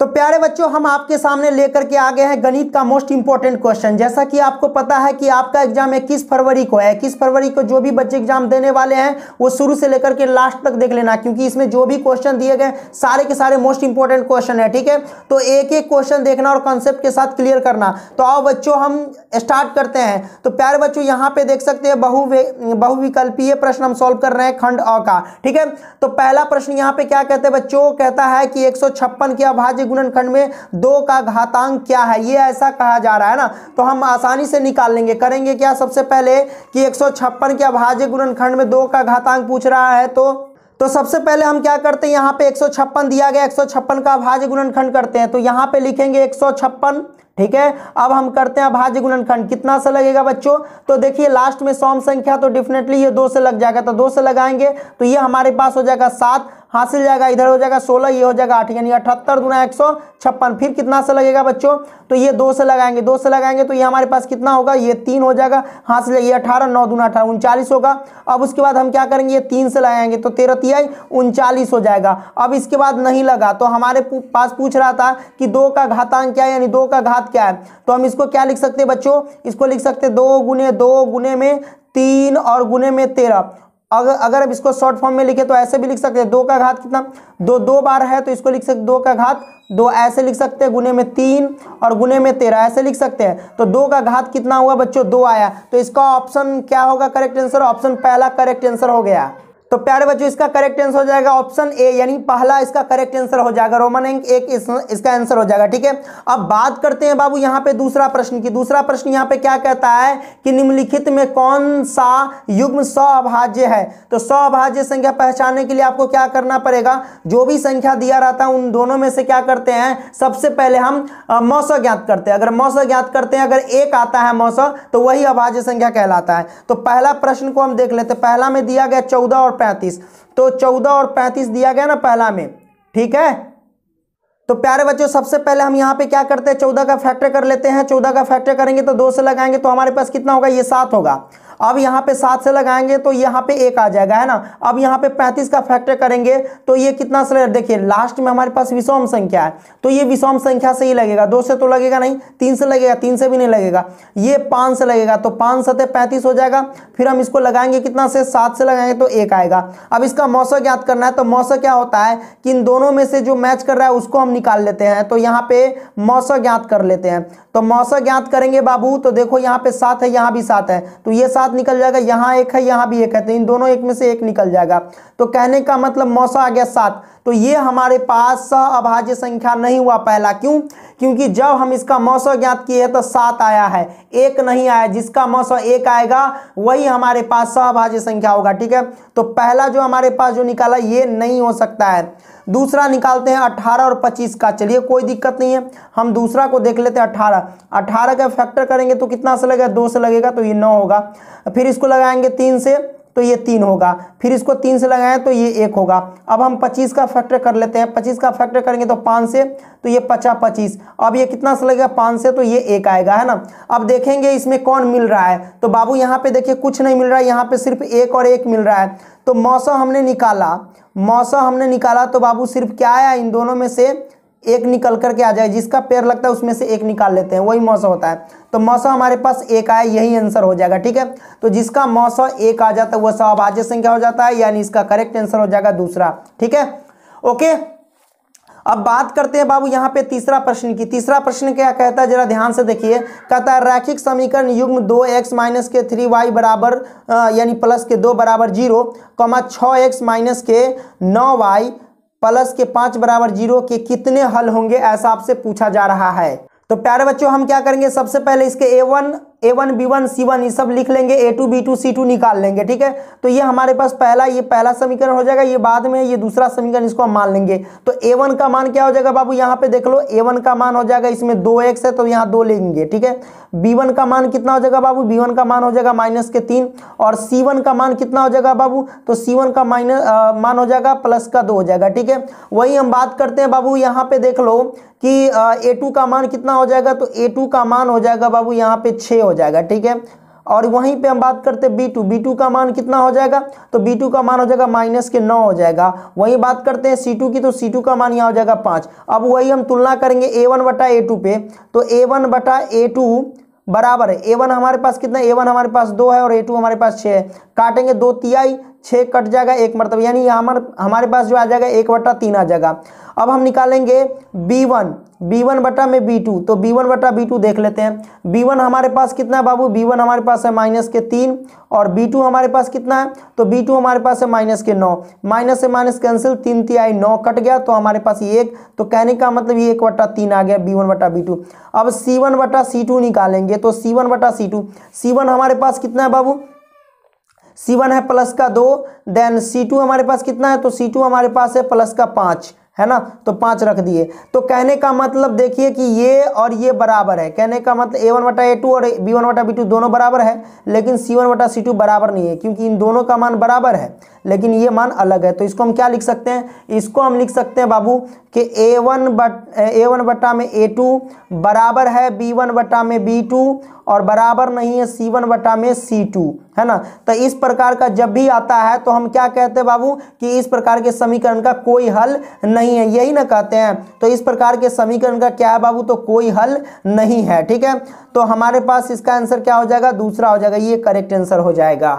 तो प्यारे बच्चों हम आपके सामने लेकर के आ गए हैं गणित का मोस्ट इंपॉर्टेंट क्वेश्चन जैसा कि आपको पता है कि आपका एग्जाम इक्कीस फरवरी को है इक्कीस फरवरी को जो भी बच्चे एग्जाम देने वाले हैं वो शुरू से लेकर के लास्ट तक देख लेना क्योंकि इसमें जो भी क्वेश्चन दिए गए सारे के सारे मोस्ट इंपॉर्टेंट क्वेश्चन है ठीक है तो एक एक क्वेश्चन देखना और कॉन्सेप्ट के साथ क्लियर करना तो आओ बच्चों हम स्टार्ट करते हैं तो प्यारे बच्चों यहाँ पे देख सकते हैं बहु बहुविकल्पीय प्रश्न हम सॉल्व कर रहे हैं खंड अ का ठीक है तो पहला प्रश्न यहाँ पे क्या कहते हैं बच्चों कहता है कि एक के अभाज्य गुणनखंड में दो का घातांक क्या है ये ऐसा कहा जा रहा है ना तो हम आसानी से निकाल लेंगे करेंगे क्या सबसे पहले कि एक के अभाज्य गुणनखंड में दो का घातांक पूछ रहा है तो तो सबसे पहले हम क्या करते हैं यहाँ पे एक दिया गया एक का अभाज्य गुणनखंड करते हैं तो यहाँ पे लिखेंगे एक ठीक है अब हम करते हैं भाज्य गुणनखंड कितना से लगेगा बच्चों तो देखिए लास्ट में सौम संख्या तो डेफिनेटली ये दो से लग जाएगा तो दो से लगाएंगे तो ये हमारे पास हो जाएगा सात हासिल जाएगा इधर हो जाएगा सोलह ये हो जाएगा आठ यानी अठहत्तर दुना एक सौ छप्पन फिर कितना से लगेगा बच्चों तो ये दो से लगाएंगे दो से लगाएंगे तो ये हमारे पास कितना होगा ये तीन हो जाएगा हासिल ये अठारह नौ दुना अठारह उनचालीस होगा अब उसके बाद हम क्या करेंगे ये तीन से लगाएंगे तो तेरह तिहाई उनचालीस हो जाएगा अब इसके बाद नहीं लगा तो हमारे पास पूछ रहा था कि दो का घातांक क्या यानी दो का घात साथ क्या है तो हम इसको क्या लिख सकते हैं बच्चों इसको लिख सकते हैं दो गुने दो गुने में तीन और गुने में तेरह अगर अगर अब इसको शॉर्ट फॉर्म में लिखे तो ऐसे भी लिख सकते हैं दो का घात कितना दो दो बार है तो इसको लिख सकते दो का घात दो ऐसे लिख सकते हैं गुने में तीन और गुने में तेरह ऐसे लिख सकते हैं तो दो का घात कितना हुआ बच्चों दो आया तो इसका ऑप्शन क्या होगा करेक्ट आंसर ऑप्शन पहला करेक्ट आंसर हो गया तो प्यारे बच्चों इसका करेक्ट आंसर हो जाएगा ऑप्शन ए यानी पहला इसका करेक्ट आंसर हो जाएगा रोमन अंक एक इस, इसका आंसर हो जाएगा ठीक है अब बात करते हैं बाबू यहां पे दूसरा प्रश्न की दूसरा प्रश्न यहां पे क्या कहता है कि निम्नलिखित में कौन सा युग्म अभाज्य है तो अभाज्य संख्या पहचानने के लिए आपको क्या करना पड़ेगा जो भी संख्या दिया रहता है उन दोनों में से क्या करते हैं सबसे पहले हम मौसम ज्ञात करते हैं अगर मौसम ज्ञात करते हैं अगर एक आता है मौसम तो वही अभाज्य संख्या कहलाता है तो पहला प्रश्न को हम देख लेते पहला में दिया गया चौदह और पैंतीस तो चौदह और पैंतीस दिया गया ना पहला में ठीक है तो प्यारे बच्चों सबसे पहले हम यहाँ पे क्या करते हैं चौदह का फैक्टर कर लेते हैं चौदह का फैक्टर करेंगे तो दो से लगाएंगे तो हमारे पास कितना होगा ये सात होगा अब यहाँ पे सात से लगाएंगे तो यहाँ पे एक आ जाएगा है ना अब यहाँ पे पैंतीस का फैक्टर करेंगे तो ये कितना से देखिए लास्ट में हमारे पास विषम संख्या है तो ये विषम संख्या से ही लगेगा दो से तो लगेगा नहीं तीन से लगेगा तीन से भी नहीं लगेगा ये पाँच से लगेगा तो पाँच सतह पैंतीस हो जाएगा फिर हम इसको लगाएंगे कितना से सात से लगाएंगे तो एक आएगा अब इसका मौसम ज्ञात करना है तो मौसम क्या होता है कि इन दोनों में से जो मैच कर रहा है उसको हम निकाल लेते हैं तो यहाँ पे मौसम ज्ञात कर लेते हैं तो मौसम ज्ञात करेंगे बाबू तो देखो यहाँ पे सात है यहाँ भी सात है तो ये सात साथ निकल जाएगा यहां एक है यहां भी एक है तो इन दोनों एक में से एक निकल जाएगा तो कहने का मतलब मौसा आ गया सात तो ये हमारे पास सह अभाज्य संख्या नहीं हुआ पहला क्यों क्योंकि जब हम इसका मौसम ज्ञात किए तो सात आया है एक नहीं आया जिसका मौसम एक आएगा वही हमारे पास अभाज्य संख्या होगा ठीक है तो पहला जो हमारे पास जो निकाला ये नहीं हो सकता है दूसरा निकालते हैं अट्ठारह और पच्चीस का चलिए कोई दिक्कत नहीं है हम दूसरा को देख लेते हैं अट्ठारह अट्ठारह का फैक्टर करेंगे तो कितना से लगेगा दो से लगेगा तो ये नौ होगा फिर इसको लगाएंगे तीन से तो ये तीन होगा फिर इसको तीन से लगाएं तो ये एक होगा अब हम पच्चीस का फैक्टर कर लेते हैं पच्चीस का फैक्टर करेंगे तो पाँच से तो ये पचा पच्चीस अब ये कितना से लगेगा पाँच से तो ये एक आएगा है ना अब देखेंगे इसमें कौन मिल रहा है तो बाबू यहाँ पे देखिए कुछ नहीं मिल रहा है यहाँ पे सिर्फ एक और एक मिल रहा है तो मौसम हमने निकाला मौसम हमने निकाला तो बाबू सिर्फ क्या आया इन दोनों में से एक निकल करके आ जाए जिसका पेड़ लगता है उसमें से एक निकाल लेते हैं वही मौसा होता है तो मौसम हमारे पास एक आया यही आंसर हो जाएगा ठीक है तो जिसका मौसा एक आ जाता है वह सवाभाज्य संख्या हो जाता है यानी इसका करेक्ट आंसर हो जाएगा दूसरा ठीक है ओके अब बात करते हैं बाबू यहाँ पे तीसरा प्रश्न की तीसरा प्रश्न क्या कहता है जरा ध्यान से देखिए कहता है रैखिक समीकरण युग्म दो एक्स माइनस के थ्री वाई बराबर यानी प्लस के दो बराबर जीरो कमा छ एक्स माइनस के नौ वाई प्लस के पांच बराबर जीरो के कितने हल होंगे ऐसा आपसे पूछा जा रहा है तो प्यारे बच्चों हम क्या करेंगे सबसे पहले इसके A one A one B one C one ये सब लिख लेंगे A two B two C two निकाल लेंगे ठीक है तो ये हमारे पास पहला ये पहला समीकरण हो जाएगा ये बाद में ये दूसरा समीकरण इसको हम मान लेंगे तो ए वन का मान क्या हो जाएगा बाबू यहाँ पे देख लो ए वन का मान हो जाएगा इसमें दो एक्स है तो यहाँ दो लेंगे ठीक है बी वन का मान कितना हो जाएगा बाबू बी वन का मान हो जाएगा माइनस के तीन और सी वन का मान कितना हो जाएगा बाबू तो सी वन का माइनस मान हो जाएगा प्लस का दो हो जाएगा ठीक है वही हम बात करते हैं बाबू यहाँ पे देख लो कि ए टू का मान कितना हो जाएगा तो ए टू का मान हो जाएगा बाबू यहाँ पे छः हो जाएगा ठीक है और वहीं पे हम बात करते हैं B2 B2 का मान कितना हो जाएगा तो B2 का मान हो जाएगा माइनस के नौ हो जाएगा वहीं बात करते हैं C2 की तो C2 का मान यहाँ हो जाएगा पाँच अब वही हम तुलना करेंगे A1 वन बटा ए पे तो A1 वन बटा ए बराबर है A1 हमारे पास कितना A1 हमारे पास दो है और A2 हमारे पास छः है काटेंगे दो तिहाई छः कट जाएगा एक मरतब यानी हमारे हमारे पास जो आ जाएगा एक बटा तीन आ जाएगा अब हम निकालेंगे बी वन बी वन बटा में बी टू तो बी वन बटा बी टू देख लेते हैं बी वन हमारे पास कितना है बाबू बी वन हमारे पास है माइनस के तीन और बी टू हमारे पास कितना है तो बी टू हमारे पास है माइनस के नौ माइनस से माइनस कैंसिल तीन तिहाई नौ कट गया तो हमारे पास ये एक तो कहने का मतलब ये एक बट्टा तीन आ गया बी वन बटा बी टू अब सी वन बटा सी टू निकालेंगे तो सी वन बटा सी टू सी वन हमारे पास कितना है बाबू सी वन है प्लस का दो देन सी टू हमारे पास कितना है तो सी टू हमारे पास है प्लस का पाँच है ना तो पाँच रख दिए तो कहने का मतलब देखिए कि ये और ये बराबर है कहने का मतलब ए वन बटा ए टू और बी वन वटा बी टू दोनों बराबर है लेकिन सी वन वटा सी टू बराबर नहीं है क्योंकि इन दोनों का मान बराबर है लेकिन ये मान अलग है तो इसको हम क्या लिख सकते हैं इसको हम लिख सकते हैं बाबू कि ए वन बट ए वन बटा में ए टू बराबर है बी वन बटा में बी टू और बराबर नहीं है सी वन बटा में सी टू है ना तो इस प्रकार का जब भी आता है तो हम क्या कहते हैं बाबू कि इस प्रकार के समीकरण का कोई हल नहीं है यही ना कहते हैं तो इस प्रकार के समीकरण का क्या है बाबू तो कोई हल नहीं है ठीक है तो हमारे पास इसका आंसर क्या हो जाएगा दूसरा हो जाएगा ये करेक्ट आंसर हो जाएगा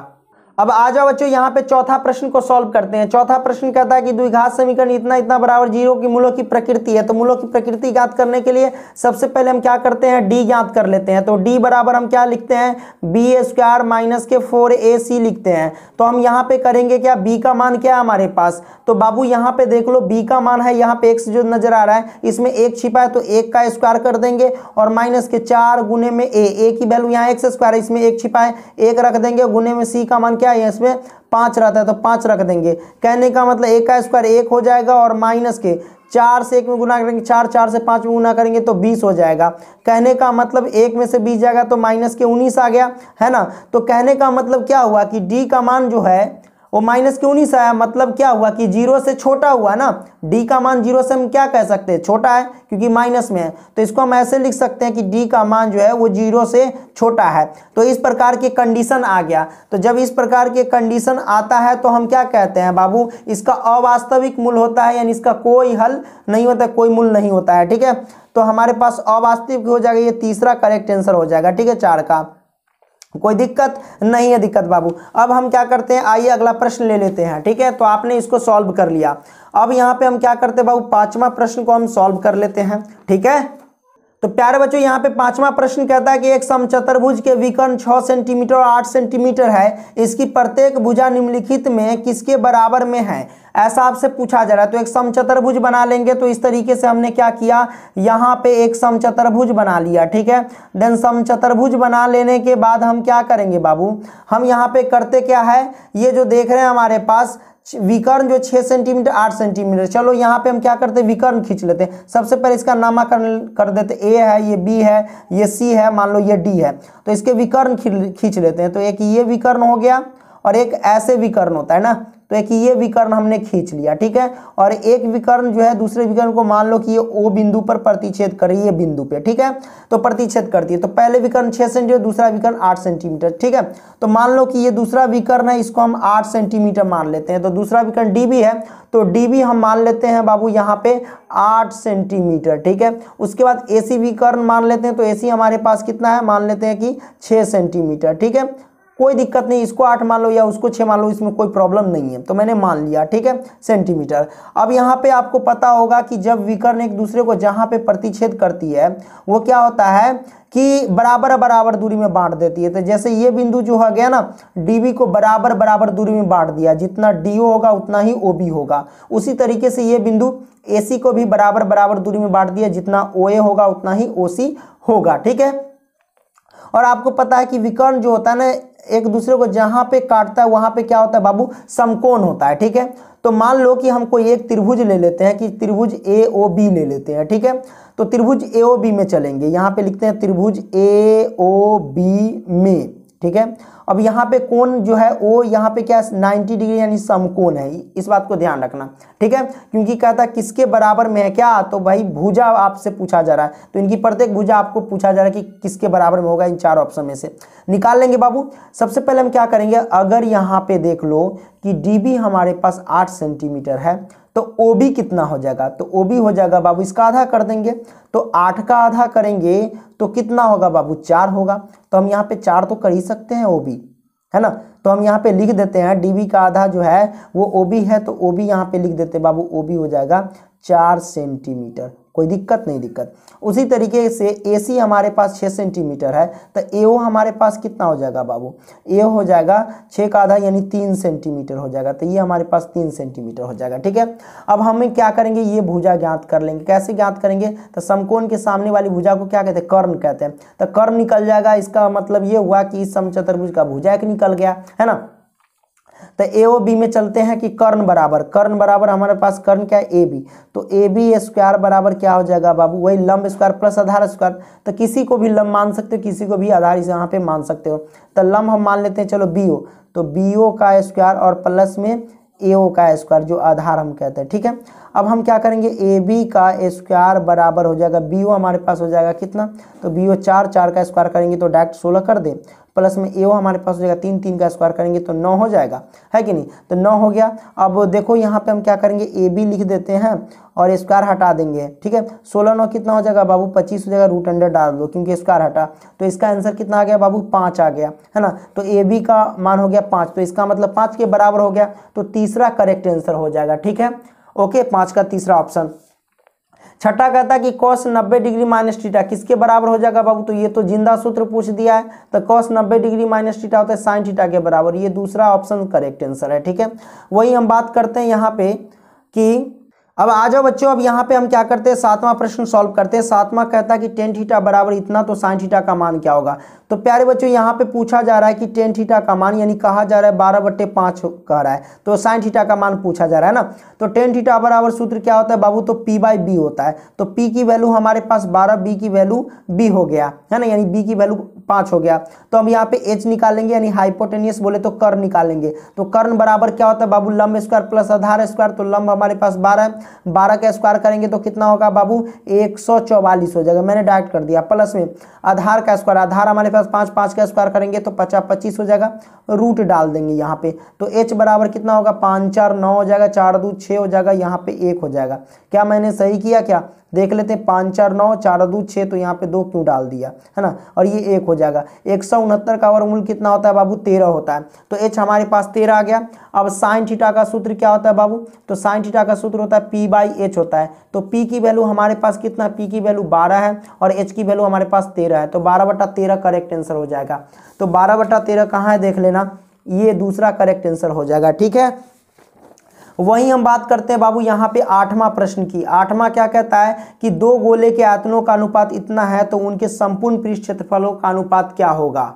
अब आ जाओ बच्चों यहाँ पे चौथा प्रश्न को सॉल्व करते हैं चौथा प्रश्न कहता है कि द्विघात समीकरण इतना इतना बराबर जीरो की मूलों की प्रकृति है तो मूलों की प्रकृति ज्ञात करने के लिए सबसे पहले हम क्या करते हैं डी ज्ञात कर लेते हैं तो डी बराबर हम क्या लिखते हैं बी स्क्वायर माइनस के फोर ए सी लिखते हैं तो हम यहाँ पे करेंगे क्या बी का मान क्या है हमारे पास तो बाबू यहाँ पे देख लो बी का मान है यहाँ पे एक्स जो नजर आ रहा है इसमें एक छिपा है तो एक का स्क्वायर कर देंगे और माइनस के चार गुने में ए की वैल्यू यहाँ एक्स स्क्वायर इसमें एक छिपा है एक रख देंगे गुने में सी का मान क्या क्या है इसमें पाँच रहता है तो पाँच रख देंगे कहने का मतलब एक का स्क्वायर एक हो जाएगा और माइनस के चार से एक में गुना करेंगे चार चार से पाँच में गुना करेंगे तो बीस हो जाएगा कहने का मतलब एक में से बीस जाएगा तो माइनस के उन्नीस आ गया है ना तो कहने का मतलब क्या हुआ कि डी का मान जो है वो माइनस क्यों नहीं आया मतलब क्या हुआ कि जीरो से छोटा हुआ ना डी का मान जीरो से हम क्या कह सकते हैं छोटा है क्योंकि माइनस में है तो इसको हम ऐसे लिख सकते हैं कि डी का मान जो है वो जीरो से छोटा है तो इस प्रकार के कंडीशन आ गया तो जब इस प्रकार के कंडीशन आता है तो हम क्या कहते हैं बाबू इसका अवास्तविक मूल होता है यानी इसका कोई हल नहीं होता कोई मूल नहीं होता है ठीक है तो हमारे पास अवास्तविक हो जाएगा ये तीसरा करेक्ट आंसर हो जाएगा ठीक है चार का कोई दिक्कत नहीं है दिक्कत बाबू अब हम क्या करते हैं आइए अगला प्रश्न ले लेते हैं ठीक है तो आपने इसको सॉल्व कर लिया अब यहाँ पे हम क्या करते हैं बाबू पांचवा प्रश्न को हम सॉल्व कर लेते हैं ठीक है तो प्यारे बच्चों यहाँ पे पांचवा प्रश्न कहता है कि एक समचतुर्भुज के विकर्ण 6 सेंटीमीटर और 8 सेंटीमीटर है इसकी प्रत्येक भुजा निम्नलिखित में किसके बराबर में है ऐसा आपसे पूछा जा रहा है तो एक समचतुर्भुज बना लेंगे तो इस तरीके से हमने क्या किया यहाँ पे एक समचतुर्भुज बना लिया ठीक है देन समचतुर्भुज बना लेने के बाद हम क्या करेंगे बाबू हम यहाँ पे करते क्या है ये जो देख रहे हैं हमारे पास विकर्ण जो छह सेंटीमीटर आठ सेंटीमीटर चलो यहाँ पे हम क्या करते हैं विकर्ण खींच लेते हैं सबसे पहले इसका नामाकरण कर देते ए है ये बी है ये सी है मान लो ये डी है तो इसके विकर्ण खींच लेते हैं तो एक ये विकर्ण हो गया और एक ऐसे विकर्ण होता है ना तो एक ये विकर्ण हमने खींच लिया ठीक है और एक विकर्ण जो है दूसरे विकर्ण को मान लो कि ये ओ बिंदु पर प्रतिच्छेद कर रही है बिंदु पे ठीक है तो प्रतिच्छेद करती है तो पहले विकर्ण छह सेंटीमीटर दूसरा विकर्ण आठ सेंटीमीटर ठीक है तो मान लो कि ये दूसरा विकर्ण है इसको हम आठ सेंटीमीटर मान लेते हैं तो दूसरा विकर्ण डी है तो डी हम मान लेते हैं बाबू यहाँ पे आठ सेंटीमीटर ठीक है उसके बाद ए विकर्ण मान लेते हैं तो ए हमारे पास कितना है मान लेते हैं कि छः सेंटीमीटर ठीक है कोई दिक्कत नहीं इसको आठ मान लो या उसको छः मान लो इसमें कोई प्रॉब्लम नहीं है तो मैंने मान लिया ठीक है सेंटीमीटर अब यहाँ पे आपको पता होगा कि जब विकर्ण एक दूसरे को जहाँ पे प्रतिच्छेद करती है वो क्या होता है कि बराबर बराबर दूरी में बांट देती है तो जैसे ये बिंदु जो हो गया ना डी को बराबर बराबर दूरी में बांट दिया जितना डी होगा उतना ही ओ होगा उसी तरीके से ये बिंदु ए को भी बराबर बराबर दूरी में बांट दिया जितना ओ होगा उतना ही ओ होगा ठीक है और आपको पता है कि विकर्ण जो होता है ना एक दूसरे को जहां पे काटता है वहां पे क्या होता है बाबू समकोण होता है ठीक है तो मान लो कि हम कोई एक त्रिभुज ले लेते हैं कि त्रिभुज ए ओ बी ले लेते हैं ठीक है तो त्रिभुज ए ओ बी में चलेंगे यहां पे लिखते हैं त्रिभुज ए ओ बी में ठीक है अब यहाँ पे कौन जो है वो यहाँ पे क्या 90 डिग्री यानी समकोण है इस बात को ध्यान रखना ठीक है क्योंकि कहता है किसके बराबर में है क्या तो भाई भुजा आपसे पूछा जा रहा है तो इनकी प्रत्येक भुजा आपको पूछा जा रहा है कि किसके बराबर में होगा इन चार ऑप्शन में से निकाल लेंगे बाबू सबसे पहले हम क्या करेंगे अगर यहाँ पे देख लो कि डी हमारे पास आठ सेंटीमीटर है तो ओ बी कितना हो जाएगा तो ओ बी हो जाएगा बाबू इसका आधा कर देंगे तो आठ का आधा करेंगे तो कितना होगा बाबू चार होगा तो हम यहाँ पे चार तो कर ही सकते हैं ओ बी है ना तो हम यहाँ पे लिख देते हैं डी बी का आधा जो है वो ओ बी है तो ओ बी यहाँ पे लिख देते हैं बाबू ओ बी हो जाएगा चार सेंटीमीटर कोई दिक्कत नहीं दिक्कत उसी तरीके से ए सी हमारे पास छः सेंटीमीटर है तो ए हमारे पास कितना हो जाएगा बाबू ए हो जाएगा छः का आधा यानी तीन सेंटीमीटर हो जाएगा तो ये हमारे पास तीन सेंटीमीटर हो जाएगा ठीक है अब हम क्या करेंगे ये भुजा ज्ञात कर लेंगे कैसे ज्ञात करेंगे तो समकोण के सामने वाली भुजा को क्या कहते हैं कर्ण कहते हैं तो कर्ण निकल जाएगा इसका मतलब ये हुआ कि इस समचतुर्भुज का भुजा एक निकल गया है ना तो ए ओ बी में चलते हैं कि कर्ण बराबर कर्ण बराबर हमारे पास कर्ण क्या है ए बी तो ए बी स्क्वायर बराबर क्या हो जाएगा बाबू वही लंब स्क्वायर प्लस आधार स्क्वायर तो किसी को भी लंब मान सकते हो किसी को भी आधार यहाँ पे मान सकते हो तो लंब हम मान लेते हैं चलो बी ओ तो बी ओ का स्क्वायर और प्लस में ए ओ का स्क्वायर जो आधार हम कहते हैं ठीक है अब हम क्या करेंगे ए बी का स्क्वायर बराबर हो जाएगा बी ओ हमारे पास हो जाएगा कितना तो बी ओ चार चार का स्क्वायर करेंगे तो डायरेक्ट सोलह कर दें प्लस में ए हमारे पास हो जाएगा तीन तीन का स्क्वायर करेंगे तो नौ हो जाएगा है कि नहीं तो नौ हो गया अब देखो यहाँ पे हम क्या करेंगे ए बी लिख देते हैं और स्क्वायर हटा देंगे ठीक है सोलह नौ कितना हो जाएगा बाबू पच्चीस हो जाएगा रूट अंडर डाल दो क्योंकि स्क्वायर हटा तो इसका आंसर कितना आ गया बाबू पाँच आ गया है ना तो ए बी का मान हो गया पाँच तो इसका मतलब पाँच के बराबर हो गया तो तीसरा करेक्ट आंसर हो जाएगा ठीक है ओके पाँच का तीसरा ऑप्शन छठा कहता है कि कॉस नब्बे डिग्री माइनस टीटा किसके बराबर हो जाएगा बाबू तो ये तो जिंदा सूत्र पूछ दिया है तो कॉस नब्बे डिग्री माइनस टीटा होता है साइन टीटा के बराबर ये दूसरा ऑप्शन करेक्ट आंसर है ठीक है वही हम बात करते हैं यहाँ पे कि अब आ जाओ बच्चों अब यहाँ पे हम क्या करते हैं सातवां प्रश्न सॉल्व करते हैं सातवां कहता है कि टेन थीटा बराबर इतना तो साइन थीटा का मान क्या होगा तो प्यारे बच्चों यहाँ पे पूछा जा रहा है कि टेन थीटा का मान यानी कहा जा रहा है बारह बट्टे पाँच कह रहा है तो साइन थीटा का मान पूछा जा रहा है ना तो टेन थीटा बराबर सूत्र क्या होता है बाबू तो पी बाई बी होता है तो पी की वैल्यू हमारे पास बारह बी की वैल्यू बी हो गया है ना यानी बी की वैल्यू पाँच हो गया तो हम यहाँ पे एच निकालेंगे यानी हाइपोटेनियस बोले तो कर्न निकालेंगे तो कर्न बराबर क्या होता है बाबू लंब स्क्वायर प्लस आधार स्क्वायर तो लंब हमारे पास बारह बारह का स्क्वायर करेंगे तो कितना होगा बाबू एक सौ चौवालीस हो जाएगा मैंने डायरेक्ट कर दिया प्लस में आधार का स्क्वायर आधार हमारे पास पाँच पाँच का स्क्वायर करेंगे तो पचास पच्चीस हो जाएगा रूट डाल देंगे यहाँ पे तो एच बराबर कितना होगा पाँच चार नौ हो जाएगा चार दो छः हो जाएगा यहाँ पे एक हो जाएगा क्या मैंने सही किया क्या देख लेते हैं पाँच चार नौ चार दो छः तो यहाँ पे दो क्यों डाल दिया है ना और ये एक हो जाएगा एक सौ उनहत्तर का वर्गमूल कितना होता है बाबू तेरह होता है तो एच हमारे पास तेरह आ गया अब साइन थीटा का सूत्र क्या होता है बाबू तो साइन थीटा का सूत्र होता है पी बाई एच होता है तो पी की वैल्यू हमारे पास कितना पी की वैल्यू बारह है और एच की वैल्यू हमारे पास तेरह है तो बारह बटा तेरह करेक्ट आंसर हो जाएगा तो बारह बटा तेरह कहाँ है देख लेना ये दूसरा करेक्ट आंसर हो जाएगा ठीक है वहीं हम बात करते हैं बाबू यहाँ पे आठवां प्रश्न की आठवां क्या कहता है कि दो गोले के आयतनों का अनुपात इतना है तो उनके संपूर्ण पृष्ठ क्षेत्रफलों का अनुपात क्या होगा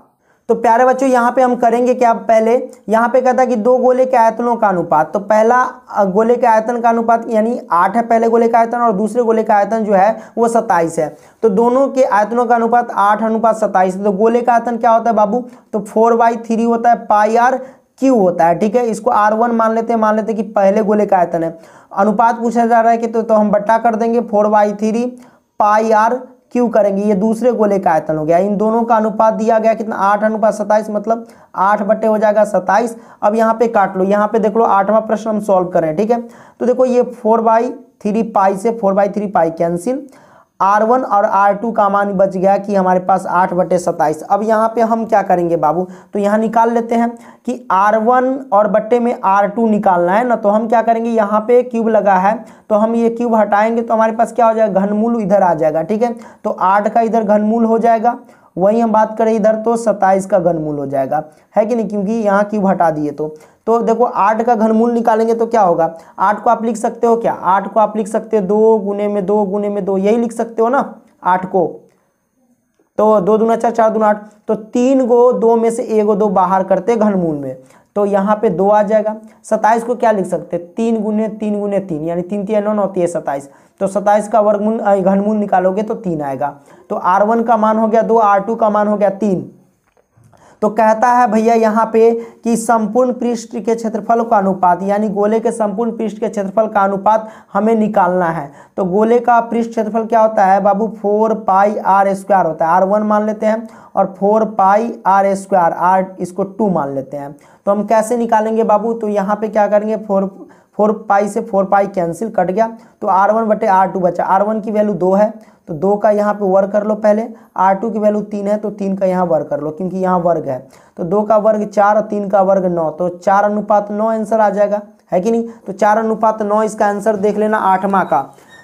तो प्यारे बच्चों यहाँ पे हम करेंगे क्या पहले यहाँ पे कहता है कि दो गोले के आयतनों का अनुपात तो पहला गोले के आयतन का अनुपात यानी आठ है पहले गोले का आयतन और दूसरे गोले का आयतन जो है वो सत्ताईस है तो दोनों के आयतनों का अनुपात आठ अनुपात सत्ताईस तो गोले का आयतन क्या होता है बाबू तो फोर बाई थ्री होता है पाई आर क्यू होता है ठीक है इसको आर वन मान लेते हैं मान लेते हैं कि पहले गोले का आयतन है अनुपात पूछा जा रहा है कि तो, तो हम बट्टा कर देंगे four by three pi R cube करेंगे ये दूसरे गोले का आयतन हो गया इन दोनों का अनुपात दिया गया कितना आठ अनुपात सत्ताईस मतलब आठ बट्टे हो जाएगा सत्ताईस अब यहाँ पे काट लो यहाँ पे देख लो आठवां प्रश्न हम सॉल्व करें ठीक है तो देखो ये फोर बाई थ्री पाई से four by three pi cancel R one और आर टू का मान बच गया कि हमारे पास आठ बटे सत्ताईस अब यहाँ पे हम क्या करेंगे बाबू तो यहाँ निकाल लेते हैं कि आर वन और बट्टे में आर टू निकालना है ना तो हम क्या करेंगे यहाँ पे क्यूब लगा है तो हम ये क्यूब हटाएंगे तो हमारे पास क्या हो जाएगा घनमूल इधर आ जाएगा ठीक है तो आठ का इधर घनमूल हो जाएगा वहीं हम बात करें इधर तो सत्ताईस का घनमूल हो जाएगा है कि नहीं क्योंकि यहाँ क्यूब हटा दिए तो तो देखो आठ का घनमूल निकालेंगे तो क्या होगा आठ को आप लिख सकते हो क्या आठ को आप लिख सकते हो दो गुने में दो गुने में दो यही लिख सकते हो ना आठ को तो दो दूना चार चार दूना आठ तो तीन गो दो में से एक गो दो बाहर करते घनमूल में तो यहाँ पे दो आ जाएगा सत्ताईस को क्या लिख सकते हैं तीन गुने तीन गुने तीन यानी तीन तीन नौ नौ तीन सत्ताईस तो सत्ताईस का वर्गमूल घनमूल निकालोगे तो तीन आएगा तो आर वन का मान हो गया दो आर टू का मान हो गया तीन तो कहता है भैया यहाँ पे कि संपूर्ण पृष्ठ के क्षेत्रफल का अनुपात यानी गोले के संपूर्ण पृष्ठ के क्षेत्रफल का अनुपात हमें निकालना है तो गोले का पृष्ठ क्षेत्रफल क्या होता है बाबू फोर पाई आर स्क्वायर होता है आर वन मान लेते हैं और four pi R square R इसको टू मान लेते हैं तो हम कैसे निकालेंगे बाबू तो यहाँ पे क्या करेंगे फोर फोर पाई से फोर पाई कैंसिल कट गया तो आर वन बटे आर टू बचा आर वन की वैल्यू दो है तो दो का यहाँ पे वर्ग कर लो पहले आर टू की वैल्यू तीन है तो तीन का यहाँ वर्ग कर लो क्योंकि यहाँ वर्ग है तो दो का वर्ग चार और तीन का वर्ग नौ तो चार अनुपात नौ आंसर आ जाएगा है कि नहीं तो चार अनुपात नौ इसका आंसर देख लेना आठवां का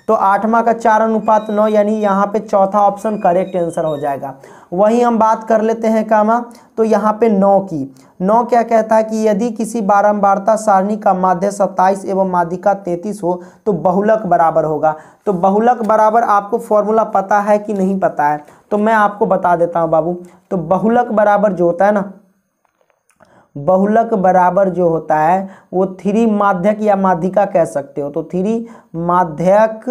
तो आठवां का चार अनुपात नौ यानी यहाँ पे चौथा ऑप्शन करेक्ट आंसर हो जाएगा वहीं हम बात कर लेते हैं कामा तो यहाँ पे नौ की नौ क्या कहता है कि यदि किसी बारंबारता सारणी का माध्य सत्ताईस एवं माध्यिका तैतीस हो तो बहुलक बराबर होगा तो बहुलक बराबर आपको फॉर्मूला पता है कि नहीं पता है तो मैं आपको बता देता हूँ बाबू तो बहुलक बराबर जो होता है ना बहुलक बराबर जो होता है वो थ्री माध्यक या माध्यिका कह सकते हो तो थ्री माध्यक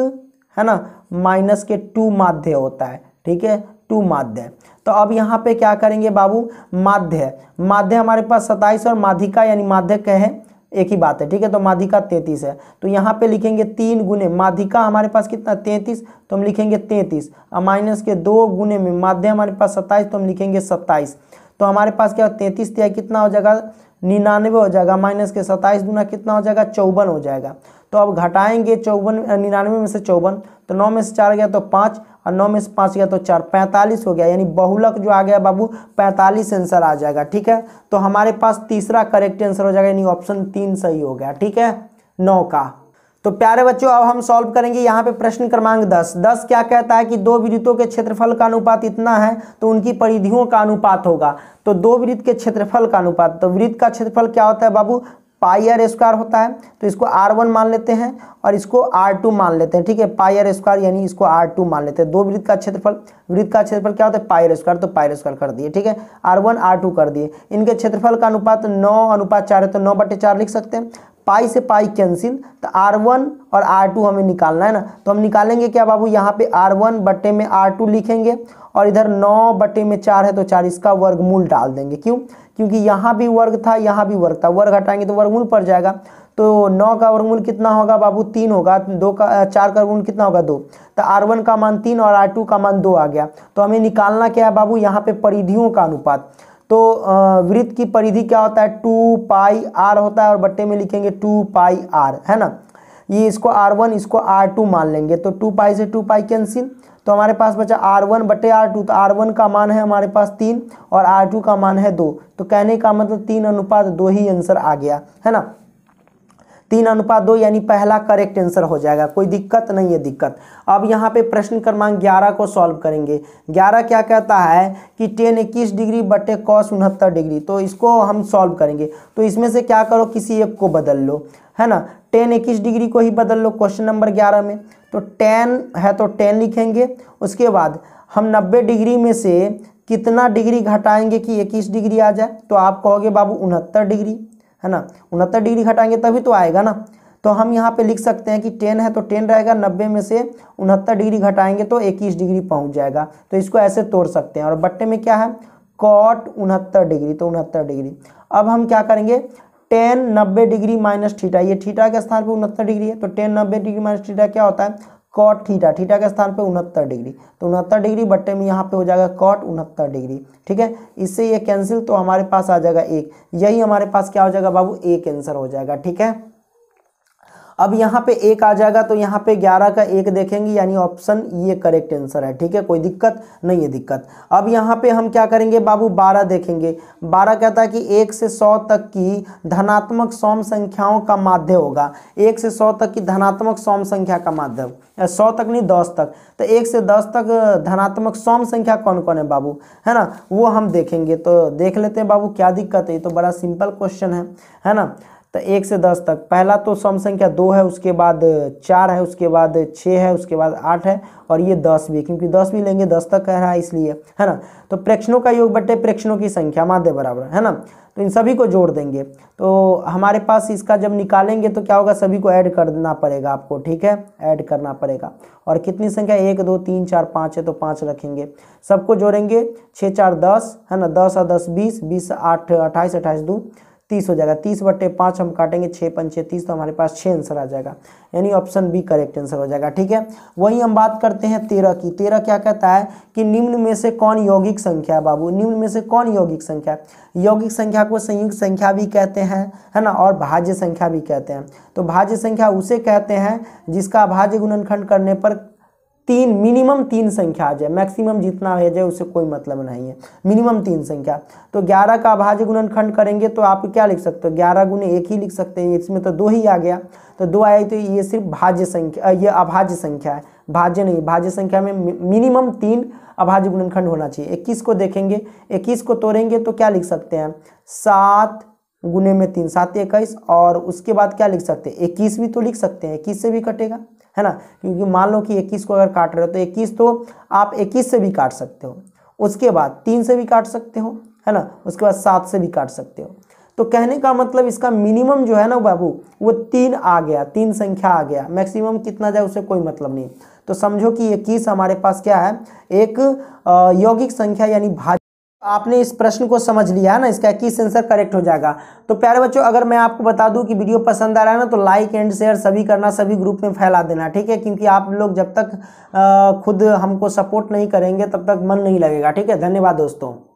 है ना माइनस के टू माध्य होता है ठीक है टू माध्य तो अब यहाँ पे क्या करेंगे बाबू माध्य माध्य हमारे पास सताइस और माधिका यानी माध्यक है एक ही बात है ठीक है तो माधिका तैंतीस है तो यहाँ पे लिखेंगे तीन गुने माधिका हमारे पास कितना तैंतीस तो हम लिखेंगे तैंतीस और माइनस के दो गुने में माध्य हमारे पास सत्ताईस तो हम लिखेंगे सत्ताईस तो हमारे पास क्या तैंतीस त्याग कितना हो जाएगा निन्यानवे हो जाएगा माइनस के सत्ताईस गुना कितना हो जाएगा चौवन हो जाएगा तो अब घटाएंगे चौवन निन्यानवे में से चौवन तो नौ में से चार गया तो पाँच और नौ में से पाँच गया तो चार पैंतालीस हो गया यानी बहुलक जो आ गया बाबू पैंतालीस आंसर आ जाएगा ठीक है तो हमारे पास तीसरा करेक्ट आंसर हो जाएगा यानी ऑप्शन तीन सही हो गया ठीक है नौ का तो प्यारे बच्चों अब हम सॉल्व करेंगे यहाँ पे प्रश्न क्रमांक 10 10 क्या कहता है कि दो वृत्तों के क्षेत्रफल का अनुपात इतना है तो उनकी परिधियों का अनुपात होगा तो दो वृत्त के क्षेत्रफल का अनुपात तो वृत्त का क्षेत्रफल क्या होता है बाबू पाई आर स्क्वायर होता है तो इसको आर वन मान लेते हैं और इसको आर टू मान लेते हैं ठीक है पाई आर स्क्वायर यानी इसको आर टू मान लेते हैं दो वृत्त का क्षेत्रफल वृत्त का क्षेत्रफल क्या होता है पाई आर स्क्वायर तो पाई आर स्क्वायर कर दिए ठीक है आर वन आर टू कर दिए इनके क्षेत्रफल का अनुपात नौ अनुपात चार है तो नौ बटे चार लिख सकते हैं पाई से पाई कैंसिल तो आर वन और आर टू हमें निकालना है ना तो हम निकालेंगे क्या बाबू यहाँ पे आर वन बटे में आर टू लिखेंगे और इधर नौ बटे में चार है तो चार इसका वर्गमूल डाल देंगे क्यों क्योंकि यहाँ भी वर्ग था यहाँ भी वर्ग था वर्ग हटाएंगे तो वर्गमूल पड़ जाएगा तो नौ का वर्गमूल कितना होगा बाबू तीन होगा दो का चार का वर्गमूल कितना होगा दो तो आर वन का मान तीन और आर टू का मान दो आ गया तो हमें निकालना क्या है बाबू यहाँ पे परिधियों का अनुपात तो वृत्त की परिधि क्या होता है टू पाई आर होता है और बट्टे में लिखेंगे टू पाई आर है ना ये इसको आर वन इसको आर टू मान लेंगे तो टू पाई से टू पाई कैंसिल तो हमारे पास बचा आर वन बटे आर टू तो आर वन का मान है हमारे पास तीन और आर टू का मान है दो तो कहने का मतलब तीन अनुपात दो ही आंसर आ गया है ना तीन अनुपात दो यानी पहला करेक्ट आंसर हो जाएगा कोई दिक्कत नहीं है दिक्कत अब यहाँ पे प्रश्न क्रमांक ग्यारह को सॉल्व करेंगे ग्यारह क्या कहता है कि टेन इक्कीस डिग्री बटे कॉस उनहत्तर डिग्री तो इसको हम सॉल्व करेंगे तो इसमें से क्या करो किसी एक को बदल लो है ना टेन इक्कीस डिग्री को ही बदल लो क्वेश्चन नंबर ग्यारह में तो टेन है तो टेन लिखेंगे उसके बाद हम नब्बे डिग्री में से कितना डिग्री घटाएंगे कि इक्कीस डिग्री आ जाए तो आप कहोगे बाबू उनहत्तर डिग्री है ना उनहत्तर डिग्री घटाएंगे तभी तो आएगा ना तो हम यहाँ पे लिख सकते हैं कि टेन है तो टेन रहेगा नब्बे में से उनहत्तर डिग्री घटाएंगे तो इक्कीस डिग्री पहुँच जाएगा तो इसको ऐसे तोड़ सकते हैं और बट्टे में क्या है कॉट उनहत्तर डिग्री तो उनहत्तर डिग्री अब हम क्या करेंगे टेन नब्बे डिग्री माइनस थीटा ये थीटा के स्थान पे उनहत्तर डिग्री है तो टेन नब्बे डिग्री माइनस थीटा क्या होता है कॉट थीटा थीटा के स्थान पे उनहत्तर डिग्री तो उनहत्तर डिग्री बट्टे में यहाँ पे हो जाएगा कॉट उनहत्तर डिग्री ठीक है इससे ये कैंसिल तो हमारे पास आ जाएगा एक यही हमारे पास क्या हो जाएगा बाबू एक आंसर हो जाएगा ठीक है अब यहाँ पे एक आ जाएगा तो यहाँ पे ग्यारह का एक देखेंगे यानी ऑप्शन ये करेक्ट आंसर है ठीक है कोई दिक्कत नहीं है दिक्कत अब यहाँ पे हम क्या करेंगे बाबू बारह देखेंगे बारह कहता है कि एक से सौ तक की धनात्मक सौम संख्याओं का माध्य होगा एक से सौ तक की धनात्मक सौम संख्या का माध्य सौ तक नहीं दस तक तो एक से दस तक धनात्मक सौम संख्या कौन कौन है बाबू है ना वो हम देखेंगे तो देख लेते हैं बाबू क्या दिक्कत है ये तो बड़ा सिंपल क्वेश्चन है है ना तो एक से दस तक पहला तो सम संख्या दो है उसके बाद चार है उसके बाद छः है उसके बाद आठ है और ये दस भी क्योंकि दस भी लेंगे दस तक कह रहा है इसलिए है ना तो प्रेक्षणों का योग बटे प्रेक्षणों की संख्या माध्य बराबर है ना तो इन सभी को जोड़ देंगे तो हमारे पास इसका जब निकालेंगे तो क्या होगा सभी को ऐड करना पड़ेगा आपको ठीक है ऐड करना पड़ेगा और कितनी संख्या एक दो तीन चार पाँच है तो पाँच रखेंगे सबको जोड़ेंगे छः चार दस है ना दस और दस बीस बीस आठ अट्ठाईस अट्ठाईस दो तीस हो जाएगा तीस बट्टे पाँच हम काटेंगे छः पंचे तीस तो हमारे पास छः आंसर आ जाएगा यानी ऑप्शन बी करेक्ट आंसर हो जाएगा ठीक है वही हम बात करते हैं तेरह की तेरह क्या कहता है कि निम्न में से कौन यौगिक संख्या है बाबू निम्न में से कौन यौगिक संख्या यौगिक संख्या को संयुक्त संख्या भी कहते हैं है ना और भाज्य संख्या भी कहते हैं तो भाज्य संख्या उसे कहते हैं जिसका भाज्य गुणनखंड करने पर तीन मिनिमम तीन संख्या आ जाए मैक्सिमम जितना हो जाए उससे कोई मतलब नहीं है मिनिमम तीन संख्या तो ग्यारह का अभाज्य गुणनखंड करेंगे तो आप क्या लिख सकते हो ग्यारह गुने एक ही लिख सकते हैं इसमें तो दो ही आ गया तो दो आए तो ये सिर्फ भाज्य संख्या ये अभाज्य संख्या है भाज्य नहीं भाज्य संख्या में मिनिमम तीन अभाज्य गुणनखंड होना चाहिए इक्कीस को देखेंगे इक्कीस को तोड़ेंगे तो क्या लिख सकते हैं सात गुने में तीन सात इक्कीस और उसके बाद क्या लिख सकते हैं इक्कीस भी तो लिख सकते हैं इक्कीस से भी कटेगा है ना क्योंकि मान लो कि इक्कीस को अगर काट रहे हो तो इक्कीस तो आप इक्कीस से भी काट सकते हो उसके बाद तीन से भी काट सकते हो है ना उसके बाद सात से भी काट सकते हो तो कहने का मतलब इसका मिनिमम जो है ना बाबू वो तीन आ गया तीन संख्या आ गया मैक्सिमम कितना जाए उससे कोई मतलब नहीं तो समझो कि ये किस हमारे पास क्या है एक यौगिक संख्या यानी भाज्य आपने इस प्रश्न को समझ लिया है ना इसका किस आंसर करेक्ट हो जाएगा तो प्यारे बच्चों अगर मैं आपको बता दूं कि वीडियो पसंद आ रहा है ना तो लाइक एंड शेयर सभी करना सभी ग्रुप में फैला देना ठीक है क्योंकि आप लोग जब तक खुद हमको सपोर्ट नहीं करेंगे तब तक मन नहीं लगेगा ठीक है धन्यवाद दोस्तों